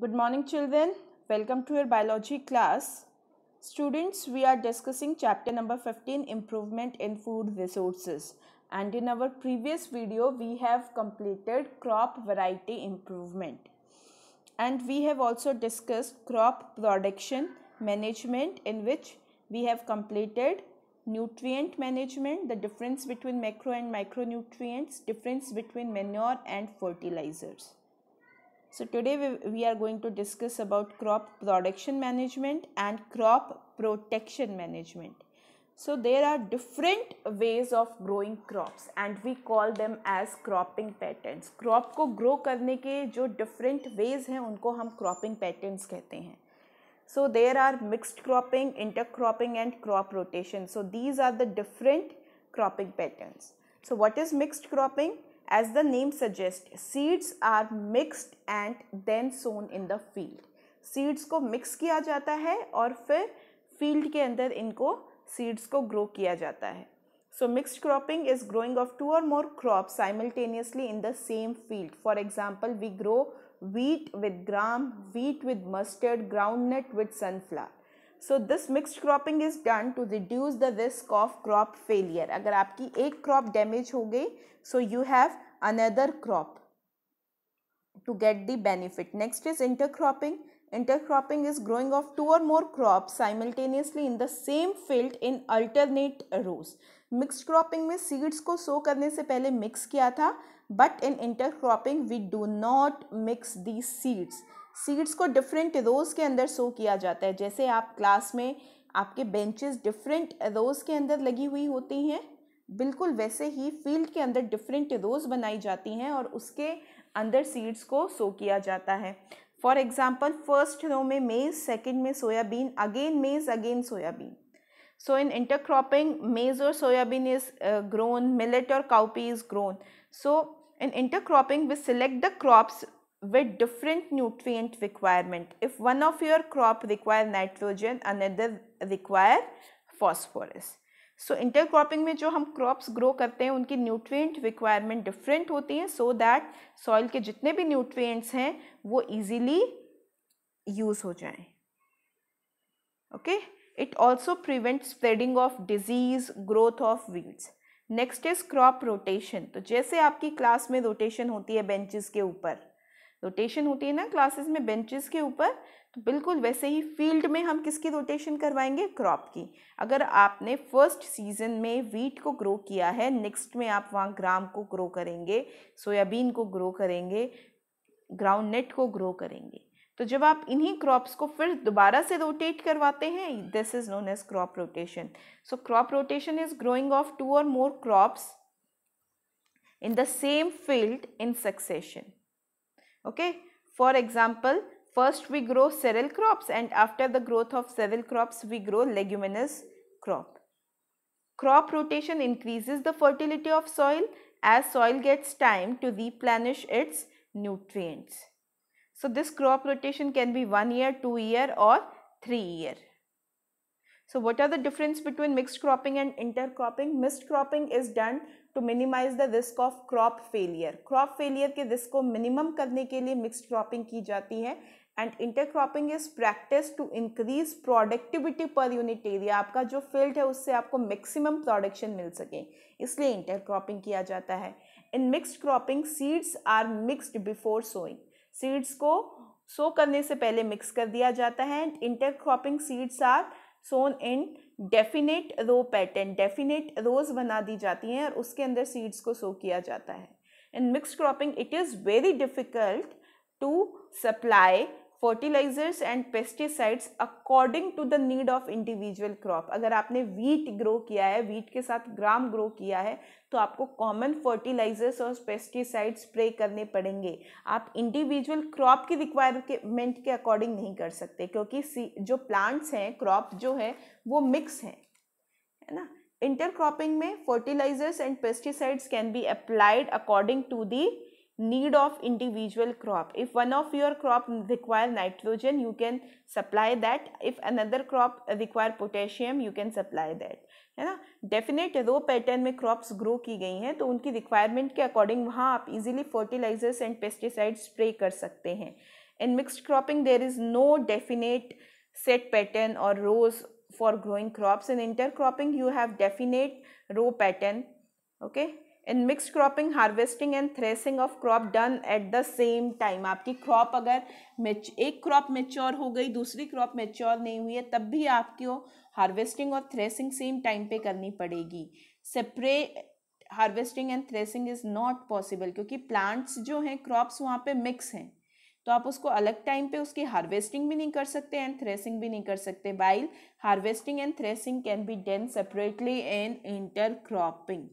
Good morning children. Welcome to your biology class. Students, we are discussing chapter number 15 improvement in food resources and in our previous video we have completed crop variety improvement and we have also discussed crop production management in which we have completed nutrient management, the difference between macro and micronutrients, difference between manure and fertilizers. So today we, we are going to discuss about crop production management and crop protection management. So there are different ways of growing crops and we call them as cropping patterns. Crop को grow करने के जो different ways हैं उनको हम cropping patterns कहते हैं So there are mixed cropping, intercropping and crop rotation. So these are the different cropping patterns. So what is mixed cropping? As the name suggests, seeds are mixed and then sown in the field. Seeds ko mix kiya jata hai aur fir field ke andar inko seeds ko grow kiya jata hai So mixed cropping is growing of two or more crops simultaneously in the same field. For example, we grow wheat with gram, wheat with mustard, groundnut with sunflower. So this mixed cropping is done to reduce the risk of crop failure अगर आपकी एक crop damage हो गई so you have another crop to get the benefit next is intercropping intercropping is growing of two और more crop simultaneously in the same field in alternate rows mixed cropping में seeds को sow करने से पहले mix किया था but in intercropping we do not mix the seeds seeds को different rows के अंदर सो किया जाता है जैसे आप क्लास में आपके बेंचेस डिफरेंट रोज़ के अंदर लगी हुई होती हैं बिल्कुल वैसे ही फील्ड के अंदर डिफरेंट रोज़ बनाई जाती हैं और उसके अंदर सीड्स को सो किया जाता है फॉर एग्ज़ाम्पल फर्स्ट रो में मेज़ सेकेंड में soybean again maize again soybean so in intercropping maize और सोयाबीन इज ग्रोन मिलेट और cowpea is grown so in intercropping intercropping we select the with different nutrient requirement. If one of your crop require nitrogen, another require phosphorus. So intercropping में जो हम crops grow करते हैं उनकी nutrient requirement different होती हैं so that soil के जितने भी न्यूट्रिएंट्स हैं वो इजीली यूज़ हो जाएं okay it also prevent spreading of disease growth of weeds next is crop rotation तो जैसे आपकी क्लास में रोटेशन होती है बेंचेस के ऊपर रोटेशन होती है ना क्लासेस में बेंचेस के ऊपर तो बिल्कुल वैसे ही फील्ड में हम किसकी रोटेशन करवाएंगे क्रॉप की अगर आपने फर्स्ट सीजन में वीट को ग्रो किया है नेक्स्ट में आप वहाँ ग्राम को ग्रो करेंगे सोयाबीन को ग्रो करेंगे ग्राउंड नेट को ग्रो करेंगे तो जब आप इन्हीं क्रॉप्स को फिर दोबारा से रोटेट करवाते हैं this is known as crop rotation so crop rotation is growing of two और more crops in the same field in succession Okay. For example, first we grow cereal crops and after the growth of cereal crops we grow leguminous crop. Crop rotation increases the fertility of soil as soil gets time to replenish its nutrients. So this crop rotation can be 1 year, 2 year or 3 year. So what are the difference between mixed cropping and intercropping? Mixed cropping is done to minimise the risk of crop failure crop failure के risk को minimum करने के लिए mix cropping की जाती है and intercropping is practice to increase productivity per unit area आपका जो फील्ड है उससे आपको मैक्सिमम प्रोडक्शन मिल सके इसलिए इंटरक्रॉपिंग किया जाता है in mixed cropping seeds are mixed before sowing seeds को सो करने से पहले मिक्स कर दिया जाता है and intercropping seeds are sown in definite row pattern definite rows बना दी जाती हैं और उसके अंदर सीड्स को सो किया जाता है in mix cropping it is very difficult to supply fertilisers and pesticides according to the need of individual crop अगर आपने वीट ग्रो किया है वीट के साथ ग्राम ग्रो किया है तो आपको कॉमन फर्टिलाइजर्स और पेस्टिसाइड स्प्रे करने पड़ेंगे आप इंडिविजुअल क्रॉप की रिक्वायरमेंट के अकॉर्डिंग नहीं कर सकते क्योंकि जो प्लांट्स हैं क्रॉप जो है वो मिक्स हैं है ना इंटरक्रॉपिंग में fertilisers and pesticides can be applied according to the need of individual crop if one of your crop require nitrogen you can supply that if another crop require potassium you can supply that है ना definite row pattern में crops grow की गई हैं तो उनकी requirement के according वहाँ आप easily fertilisers and pesticide spray कर सकते हैं in mixed cropping there is no definite set pattern और rows for growing crops in intercropping you have definite row pattern okay in mix cropping harvesting and threshing of crop done at the same time आपकी crop अगर एक crop mature हो गई दूसरी crop mature नहीं हुई है तब भी आपको हार्वेस्टिंग और थ्रेसिंग सेम टाइम पे करनी पड़ेगी separate harvesting and threshing is not possible क्योंकि प्लांट्स जो हैं क्रॉप्स वहाँ पे मिक्स हैं तो आप उसको अलग टाइम पे उसकी हार्वेस्टिंग भी नहीं कर सकते एंड थ्रेसिंग भी नहीं कर सकते while harvesting and threshing can be done separately in intercropping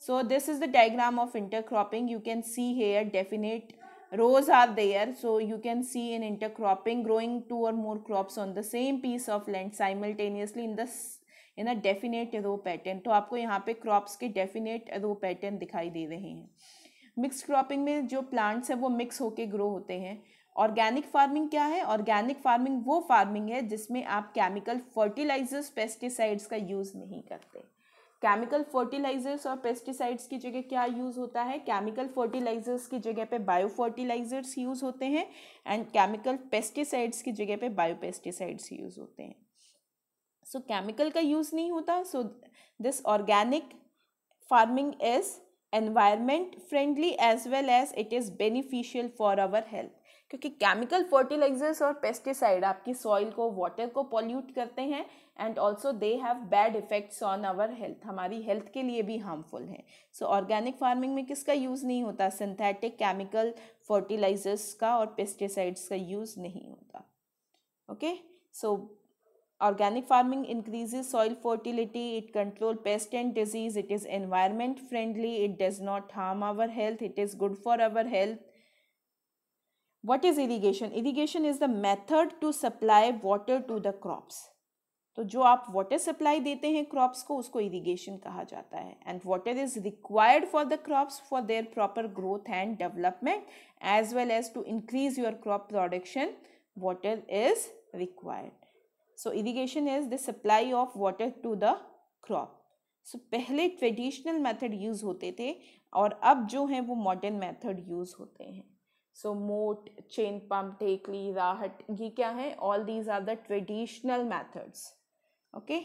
so this is the diagram of intercropping you can see here definite rows are there so you can see in intercropping growing two or more crops on the same piece of land simultaneously in the in a definite row pattern तो आपको यहाँ पे crops के definite row pattern दिखाई दे रहे हैं mixed cropping में जो plants हैं वो mix होके grow होते हैं ऑर्गेनिक फार्मिंग क्या है ऑर्गेनिक फार्मिंग वो फार्मिंग है जिसमें आप केमिकल फर्टिलाइजर्स पेस्टिसाइड्स का यूज़ नहीं करते केमिकल फर्टिलाइजर्स और पेस्टिसाइड्स की जगह क्या यूज़ होता है केमिकल फर्टिलाइजर्स की जगह पे बायो फर्टिलाइजर्स यूज़ होते हैं एंड केमिकल पेस्टिसाइड्स की जगह पे बायो पेस्टिसाइड्स यूज़ होते हैं सो so, केमिकल का यूज़ नहीं होता so this organic farming is environment friendly as well as it is beneficial for our health क्योंकि केमिकल फर्टिलाइजर्स और पेस्टिसाइड आपकी सॉइल को वाटर को पॉल्यूट करते हैं and also they have bad effects on our health हमारी health के लिए भी हार्मफुल हैं सो ऑर्गेनिक फार्मिंग में किसका यूज़ नहीं होता सिंथेटिक केमिकल फर्टिलाइजर्स का और पेस्टिसाइड्स का यूज़ नहीं होता okay so organic farming increases soil fertility it control pest and disease it is environment friendly it does not harm our health it is good for our health what is irrigation irrigation is the method to supply water to the crops तो जो आप water supply देते हैं crops को उसको irrigation कहा जाता है and water is required for the crops for their proper growth and development as well as to increase your crop production water is required so irrigation is the supply of water to the crop so पहले traditional method use होते थे और अब जो हैं वो modern method use होते हैं सो मोट चेन पम्प ठेकली राहट ये क्या है all these are the traditional methods okay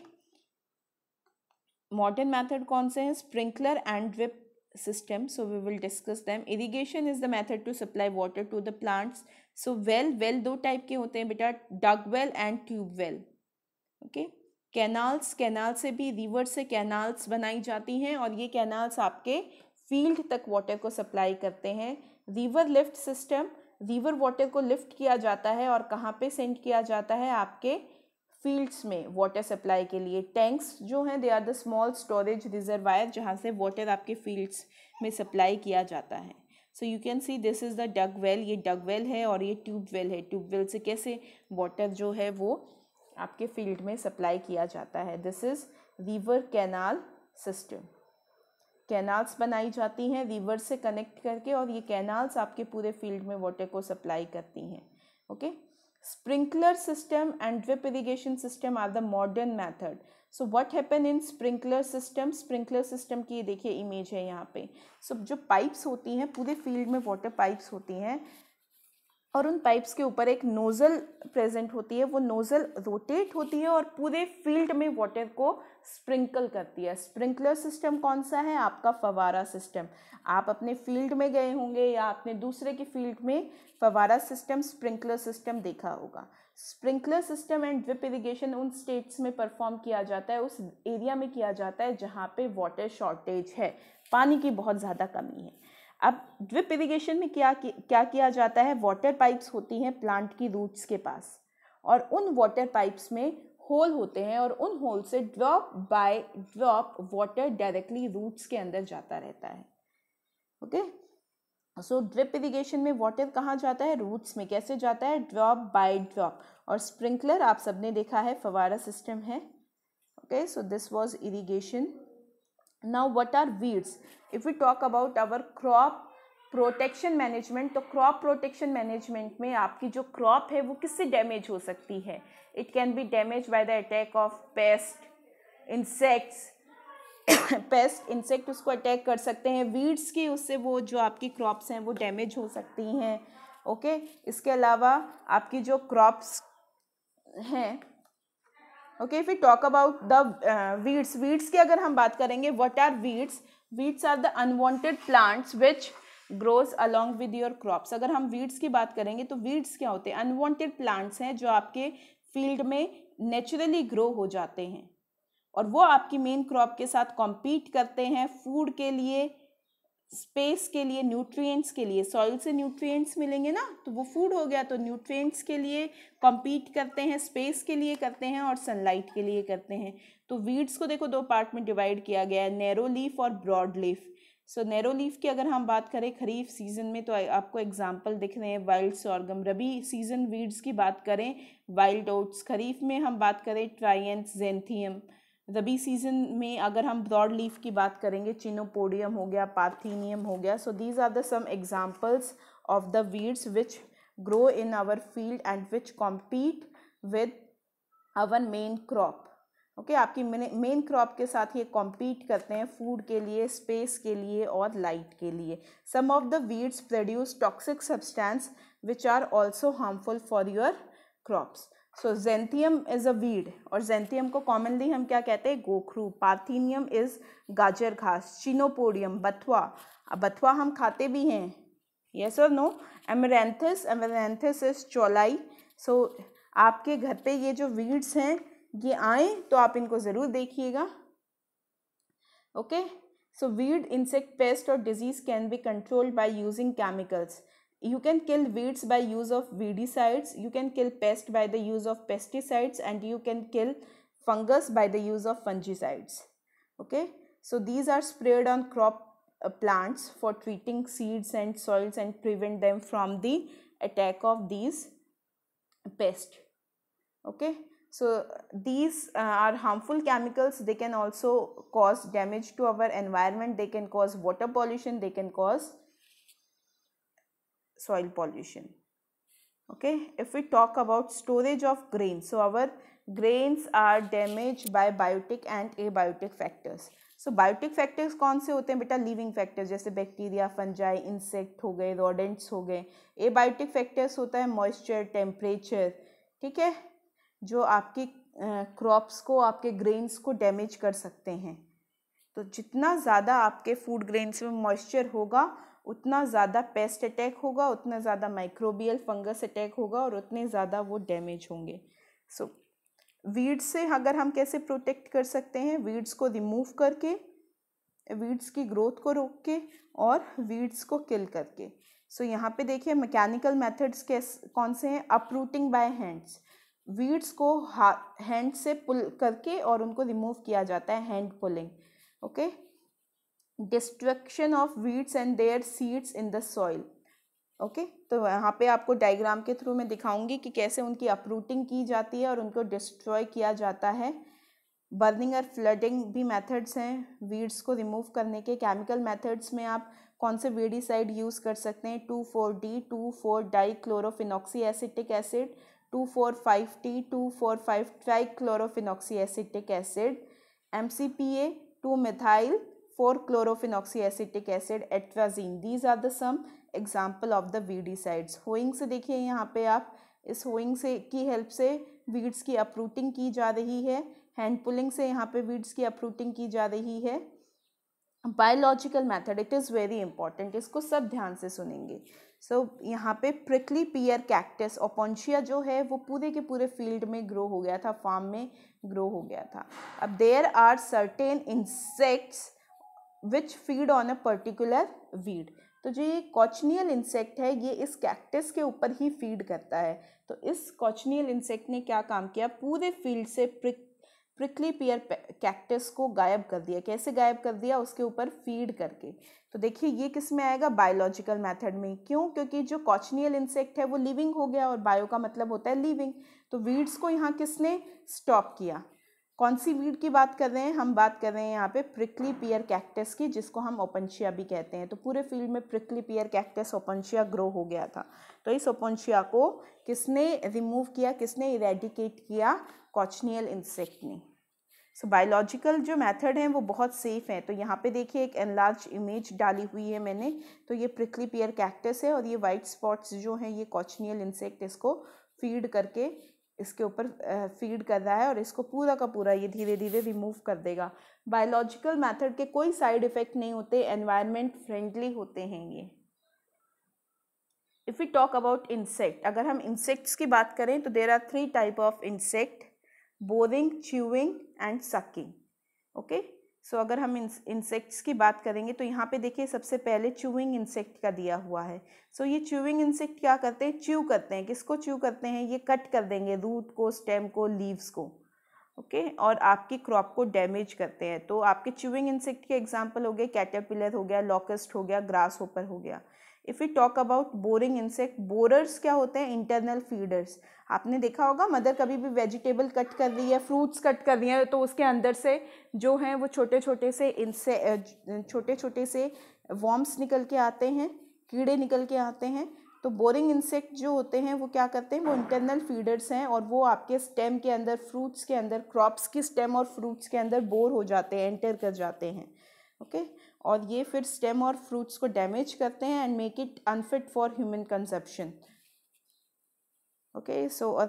modern method कौन से हैं sprinkler and drip system so we will discuss them irrigation is the method to supply water to the plants so well well दो type के होते हैं बेटा dug well and tube well okay canals canal से भी river से canals बनाई जाती हैं और ये कैनाल्स आपके फील्ड तक वाटर को सप्लाई करते हैं river lift system river water को लिफ्ट किया जाता है और कहाँ पे सेंड किया जाता है आपके फील्ड्स में वाटर सप्लाई के लिए टैंक्स जो हैं they are the small storage reservoir जहाँ से वाटर आपके फील्ड्स में सप्लाई किया जाता है so you can see this is the dug well ये डग वेल है और ये ट्यूब वेल है ट्यूब वेल से कैसे वाटर जो है वो आपके फील्ड में सप्लाई किया जाता है this is river canal system canals बनाई जाती हैं रिवर से कनेक्ट करके और ये कैनाल्स आपके पूरे फील्ड में वाटर को सप्लाई करती हैं okay sprinkler system and drip irrigation system are the modern method so what happen in sprinkler system sprinkler system की देखिए इमेज है यहाँ पे सो so, जो पाइप्स होती हैं पूरे फील्ड में वाटर पाइप्स होती हैं और उन पाइप्स के ऊपर एक नोज़ल प्रेजेंट होती है वो नोज़ल रोटेट होती है और पूरे फील्ड में वाटर को स्प्रिंकल करती है स्प्रिंकलर सिस्टम कौन सा है आपका फवारा सिस्टम आप अपने फील्ड में गए होंगे या आपने दूसरे के फील्ड में फवारा सिस्टम स्प्रिंकलर सिस्टम देखा होगा sprinkler system and drip irrigation उन स्टेट्स में परफॉर्म किया जाता है उस एरिया में किया जाता है जहाँ पर वाटर शॉर्टेज है पानी की बहुत ज़्यादा कमी है अब ड्रिप इरीगेशन में क्या क्या किया जाता है वाटर पाइप्स होती हैं प्लांट की रूट्स के पास और उन वाटर पाइप्स में होल होते हैं और उन होल से drop by drop water directly roots के अंदर जाता रहता है ओके सो ड्रिप इरीगेशन में वाटर कहाँ जाता है रूट्स में कैसे जाता है ड्रॉप बाय ड्रॉप और स्प्रिंकलर आप सबने देखा है फवारा सिस्टम है okay so this was irrigation now what are weeds if we talk about our crop protection management तो क्रॉप प्रोटेक्शन मैनेजमेंट में आपकी जो क्रॉप है वो किससे डैमेज हो सकती है it can be damage by the attack of pest insects pest insect उसको अटैक कर सकते हैं वीड्स की उससे वो जो आपकी क्रॉप्स हैं वो डैमेज हो सकती हैं ओके okay? इसके अलावा आपकी जो क्रॉप्स हैं okay if you talk about the weeds weeds की अगर हम बात करेंगे what are weeds weeds are the unwanted plants which grows along with your crops अगर हम वीड्स की बात करेंगे तो वीड्स क्या होते हैं अनवांटेड प्लांट्स हैं जो आपके फील्ड में नेचुरली ग्रो हो जाते हैं और वो आपकी मेन क्रॉप के साथ कॉम्पीट करते हैं फूड के लिए स्पेस के लिए न्यूट्रिएंट्स के लिए सॉइल से न्यूट्रिएंट्स मिलेंगे ना तो वो फूड हो गया तो न्यूट्रिएंट्स के लिए कॉम्पीट करते हैं स्पेस के लिए करते हैं और सनलाइट के लिए करते हैं तो वीड्स को देखो दो पार्ट में डिवाइड किया गया है नैरो लीफ और broad leaf so narrow leaf की अगर हम बात करें खरीफ सीजन में तो आपको एग्जाम्पल दिख रहे हैं wild sorghum rabi season weeds की बात करें वाइल्ड ओट्स खरीफ में हम बात करें ट्राइंस जेंथियम रबी सीज़न में अगर हम ब्रॉड लीफ की बात करेंगे चिनोपोडियम हो गया पार्थीनियम हो गया so these are the some examples of the weeds which grow in our field and which compete with our main crop okay आपकी मेन क्रॉप के साथ ये कॉम्पीट करते हैं फूड के लिए स्पेस के लिए और लाइट के लिए some of the weeds produce toxic substance which are also harmful for your crops so xanthium is a weed और जेंथियम को कॉमनली हम क्या कहते हैं गोखरू पार्थीनियम इज़ गाजर घास चिनोपोडियम बथुआ अब बथुआ हम खाते भी हैं येस और नो एमरेंथिस एमरेंथिस इज चौलाई सो आपके घर पे ये जो वीड्स हैं ये आए तो आप इनको ज़रूर देखिएगा okay so weed insect pest और disease can be controlled by using chemicals you can kill weeds by use of weedicides you can kill pest by the use of pesticides and you can kill fungus by the use of fungicides okay so these are sprayed on crop uh, plants for treating seeds and soils and prevent them from the attack of these pest okay so these uh, are harmful chemicals they can also cause damage to our environment they can cause water pollution they can cause soil pollution okay if we talk about storage of grains so our grains are damaged by biotic and abiotic factors सो biotic factors कौन से होते हैं बेटा living factors जैसे bacteria fungi insect हो गए rodents हो गए ए बायोटिक फैक्टर्स होता है मॉइस्चर टेम्परेचर ठीक है जो आपकी क्रॉप्स को आपके ग्रेन्स को डैमेज कर सकते हैं तो जितना ज़्यादा आपके फूड ग्रेन्स में मॉइस्चर होगा उतना ज़्यादा पेस्ट अटैक होगा उतना ज़्यादा माइक्रोबियल फंगस अटैक होगा और उतने ज़्यादा वो डैमेज होंगे सो वीड्स से अगर हम कैसे प्रोटेक्ट कर सकते हैं वीड्स को रिमूव करके वीड्स की ग्रोथ को रोक के और वीड्स को किल करके सो so, यहाँ पे देखिए मैकेनिकल मेथड्स कैसे कौन से हैं अपरूटिंग बाय हैंड्स वीड्स को हैंड से पुल करके और उनको रिमूव किया जाता है hand pulling okay okay? Destruction of weeds and their seeds in the soil okay तो यहाँ पे आपको डायग्राम के थ्रू मैं दिखाऊंगी कि कैसे उनकी अपरूटिंग की जाती है और उनको डिस्ट्रॉय किया जाता है बर्निंग और फ्लडिंग भी मेथड्स हैं वीड्स को रिमूव करने के केमिकल मेथड्स में आप कौन से वीडीसाइड यूज़ कर सकते हैं two four D two four dichlorophenoxy acetic acid two four five T two four five trichlorophenoxy acetic acid M C P A two methyl four chlorophenoxyacetic acid atrazine these are the some example of the weedicides hoeing से देखिए यहाँ पे आप इस hoeing से की help से weeds की अपरूटिंग की जा रही है हैंड पुलिंग से यहाँ पे वीड्स की अपरूटिंग की जा रही है biological method it is very important इसको सब ध्यान से सुनेंगे सो so, यहाँ पे प्रिकली पियर कैक्टस ओपोन्शिया जो है वो पूरे के पूरे फील्ड में ग्रो हो गया था फार्म में ग्रो हो गया था अब there are certain insects which feed on a particular weed तो जो ये कॉचनियल इंसेक्ट है ये इस कैक्टस के ऊपर ही फीड करता है तो इस कॉचनियल इंसेक्ट ने क्या काम किया पूरे फील्ड से प्रिक प्रिकली पियर कैक्टस को गायब कर दिया कैसे गायब कर दिया उसके ऊपर फीड करके तो देखिए ये किस में आएगा बायोलॉजिकल मेथड में क्यों क्योंकि जो कॉचनियल इंसेक्ट है वो लिविंग हो गया और बायो का मतलब होता है लिविंग तो वीड्स को यहाँ किसने स्टॉप किया कौन सी वीड की बात कर रहे हैं हम बात कर रहे हैं यहाँ पे प्रिकली पियर कैक्टस की जिसको हम ओपनशिया भी कहते हैं तो पूरे फील्ड में prickly pear cactus opuntia grow हो गया था तो इस ओपनशिया को किसने रिमूव किया किसने इरेडिकेट किया कॉचनियल इंसेक्ट ने सो so, बायोलॉजिकल जो मेथड हैं वो बहुत सेफ हैं तो यहाँ पे देखिए एक एनलार्ज इमेज डाली हुई है मैंने तो ये प्रिकली पियर कैक्टस है और ये वाइट स्पॉट्स जो हैं ये कॉचनियल इंसेक्ट इसको फीड करके इसके ऊपर फीड कर रहा है और इसको पूरा का पूरा ये धीरे धीरे रिमूव कर देगा बायोलॉजिकल मेथड के कोई साइड इफ़ेक्ट नहीं होते एनवायरनमेंट फ्रेंडली होते हैं ये if you talk about insect अगर हम इंसेक्ट्स की बात करें तो there are three type of insect boring chewing and sucking okay so अगर हम इंसेक्ट्स की बात करेंगे तो यहाँ पे देखिए सबसे पहले च्यूइंग इंसेक्ट का दिया हुआ है सो so, ये च्यूइंग इंसेक्ट क्या करते हैं च्यू करते हैं किसको च्यू करते हैं ये कट कर देंगे रूट को स्टेम को लीव्स को ओके okay? और आपकी क्रॉप को डैमेज करते हैं तो आपके च्यूइंग इंसेक्ट के एग्जाम्पल हो गए कैटरपिलर हो गया लॉकस्ट हो गया ग्रास होपर हो गया if you talk about boring insect borers क्या होते हैं इंटरनल फीडर्स आपने देखा होगा मदर कभी भी वेजिटेबल कट कर रही है फ्रूट्स कट कर रही है तो उसके अंदर से जो हैं वो छोटे छोटे से इनसे छोटे छोटे से वॉम्स निकल के आते हैं कीड़े निकल के आते हैं तो बोरिंग इंसेक्ट जो होते हैं वो क्या करते हैं वो इंटरनल फीडर्स हैं और वो आपके स्टेम के अंदर फ्रूट्स के अंदर क्रॉप्स की स्टेम और फ्रूट्स के अंदर बोर हो जाते हैं एंटर कर जाते हैं ओके और ये फिर स्टेम और फ्रूट्स को डैमेज करते हैं and make it unfit for human consumption okay so और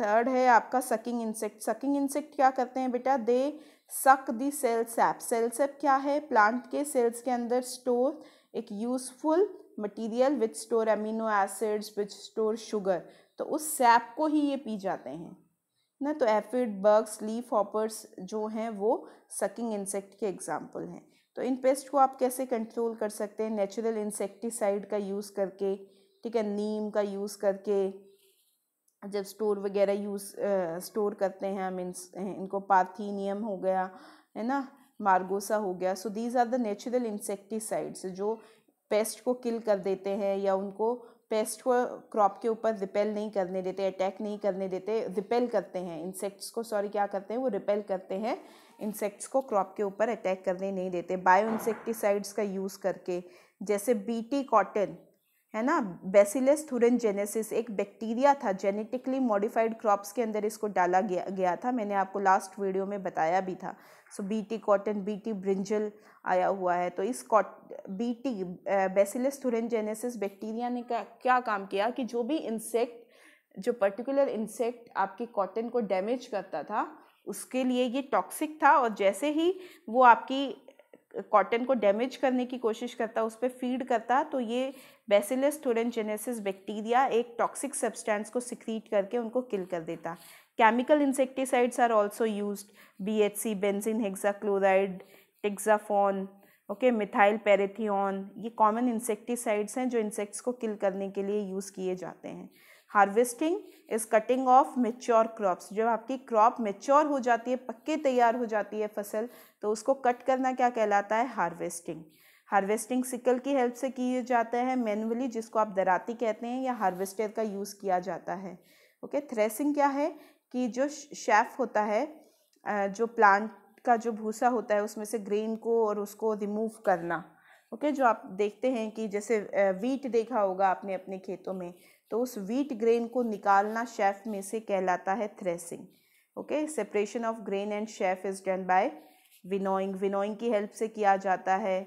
थर्ड है आपका सकिंग इंसेक्ट सकिंग इंसेक्ट क्या करते हैं बेटा they suck the cell sap cell sap क्या है प्लांट के सेल्स के अंदर स्टोर एक useful material which store amino acids which store sugar तो उस सैप को ही ये पी जाते हैं ना तो एफिड बर्ग्स लीफ हॉपर्स जो हैं वो सकिंग इंसेक्ट के एग्जाम्पल हैं तो इन पेस्ट को आप कैसे कंट्रोल कर सकते हैं नेचुरल इंसेक्टिसाइड का यूज़ करके ठीक है नीम का यूज़ करके जब स्टोर वगैरह यूज़ स्टोर करते हैं आई मीन्स इनको पार्थीनियम हो गया है ना मार्गोसा हो गया so these are the natural insecticides जो पेस्ट को किल कर देते हैं या उनको पेस्ट को क्रॉप के ऊपर रिपेल नहीं करने देते अटैक नहीं करने देते रिपेल करते हैं इंसेक्ट्स को सॉरी क्या करते हैं वो रिपेल करते हैं इंसेक्ट्स को क्रॉप के ऊपर अटैक करने नहीं देते बायो इंसेक्टिसाइड्स का यूज़ करके जैसे बीटी कॉटन है ना बेसिलस थुरनजेनेसिस एक बैक्टीरिया था जेनेटिकली मॉडिफाइड क्रॉप्स के अंदर इसको डाला गया गया था मैंने आपको लास्ट वीडियो में बताया भी था so BT cotton BT brinjal आया हुआ है तो इस कॉट बीटी बेसिलस थुरनजेनेसिस बैक्टीरिया ने क्या क्या काम किया कि जो भी इंसेक्ट जो पर्टिकुलर इंसेक्ट आपके कॉटन को डैमेज करता था उसके लिए ये टॉक्सिक था और जैसे ही वो आपकी कॉटन को डैमेज करने की कोशिश करता उस पर फीड करता तो ये बेसिलस टोरेंजेनेसिस बैक्टीरिया एक टॉक्सिक सब्सटेंस को सिक्रीट करके उनको किल कर देता chemical insecticides are also use B H C benzene hexachloride toxaphene okay methyl parathion ये कॉमन इंसेक्टिसाइड्स हैं जो इंसेक्ट्स को किल करने के लिए यूज़ किए जाते हैं harvesting is cutting of mature crops जब आपकी क्रॉप मेच्योर हो जाती है पक्के तैयार हो जाती है फसल तो उसको कट करना क्या कहलाता है हार्वेस्टिंग हार्वेस्टिंग सिकल की हेल्प से की जाता है मैनुअली जिसको आप दराती कहते हैं या हार्वेस्टर का यूज़ किया जाता है ओके okay? थ्रेसिंग क्या है कि जो शेफ होता है जो प्लांट का जो भूसा होता है उसमें से ग्रेन को और उसको रिमूव करना ओके okay? जो आप देखते हैं कि जैसे वीट देखा होगा आपने अपने खेतों में तो उस वीट ग्रेन को निकालना शेफ में से कहलाता है threshing okay separation of grain and chaff is done by winnowing winnowing की हेल्प से किया जाता है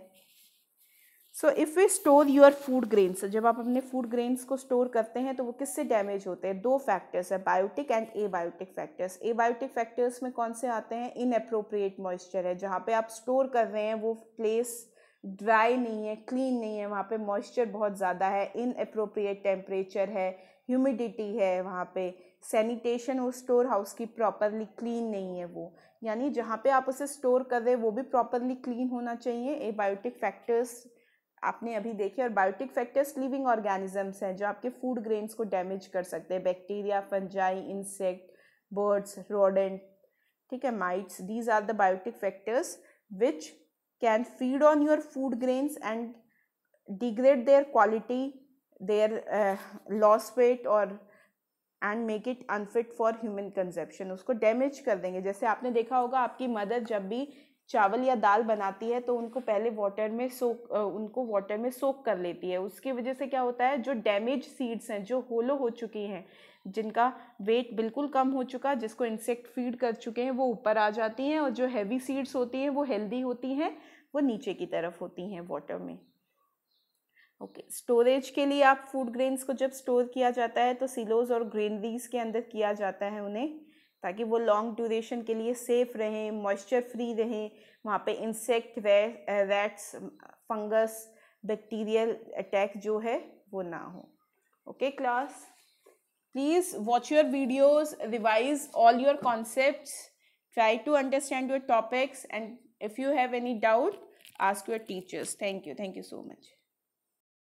so if you store your food grains जब आप अपने फूड ग्रेन्स को स्टोर करते हैं तो वो किससे डैमेज होते हैं दो फैक्टर्स है biotic and abiotic factors abiotic factors में कौन से आते हैं इनअप्रोप्रिएट मॉइस्चर है जहाँ पे आप स्टोर कर रहे हैं वो प्लेस ड्राई नहीं है क्लीन नहीं है वहाँ पे मॉइस्चर बहुत ज़्यादा है इन अप्रोप्रिएट टेम्परेचर है ह्यूमिडिटी है वहाँ पे सैनिटेशन और स्टोर हाउस की प्रॉपरली क्लीन नहीं है वो यानी जहाँ पे आप उसे स्टोर कर रहे वो भी प्रॉपरली क्लीन होना चाहिए ए बायोटिक फैक्टर्स आपने अभी देखे और बायोटिक फैक्टर्स लिविंग ऑर्गेनिजम्स हैं जो आपके फूड ग्रेन्स को डैमेज कर सकते हैं bacteria fungi insect birds rodent ठीक है mites these are the biotic factors which can feed on your food grains and degrade their quality their loss weight और and make it unfit for human consumption उसको damage कर देंगे जैसे आपने देखा होगा आपकी मदर जब भी चावल या दाल बनाती है तो उनको पहले वाटर में सोक उनको वाटर में सोक कर लेती है उसकी वजह से क्या होता है जो डैमेज सीड्स हैं जो होलो हो चुकी हैं जिनका वेट बिल्कुल कम हो चुका जिसको इंसेक्ट फीड कर चुके हैं वो ऊपर आ जाती हैं और जो हैवी सीड्स होती हैं वो हेल्दी होती हैं वो नीचे की तरफ होती हैं वाटर में ओके okay. स्टोरेज के लिए आप फूड ग्रेन्स को जब स्टोर किया जाता है तो सिलोज और ग्रेनरीज के अंदर किया जाता है उन्हें ताकि वो लॉन्ग ड्यूरेशन के लिए सेफ़ रहें मॉइस्चर फ्री रहें वहाँ पे इंसेक्ट रे, रैट्स फंगस बैक्टीरियल अटैक जो है वो ना हो okay okay, class Please watch your videos, revise all your concepts, try to understand your topics and if you have any doubt, ask your teachers. Thank you. Thank you so much.